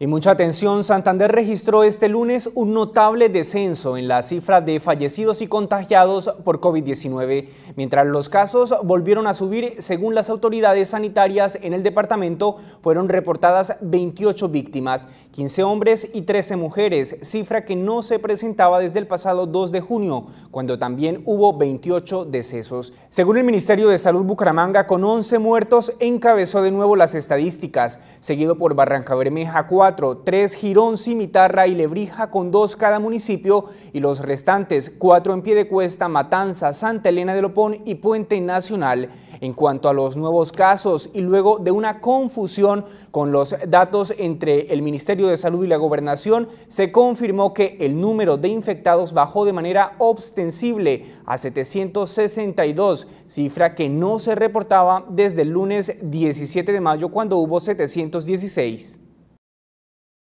Y mucha atención, Santander registró este lunes un notable descenso en la cifra de fallecidos y contagiados por COVID-19, mientras los casos volvieron a subir según las autoridades sanitarias en el departamento, fueron reportadas 28 víctimas, 15 hombres y 13 mujeres, cifra que no se presentaba desde el pasado 2 de junio, cuando también hubo 28 decesos. Según el Ministerio de Salud Bucaramanga, con 11 muertos encabezó de nuevo las estadísticas, seguido por Barranca Bermeja tres, 3 Girón, Cimitarra y Lebrija con dos cada municipio y los restantes cuatro en pie de cuesta: Matanza, Santa Elena de Lopón y Puente Nacional. En cuanto a los nuevos casos y luego de una confusión con los datos entre el Ministerio de Salud y la Gobernación, se confirmó que el número de infectados bajó de manera ostensible a 762, cifra que no se reportaba desde el lunes 17 de mayo cuando hubo 716.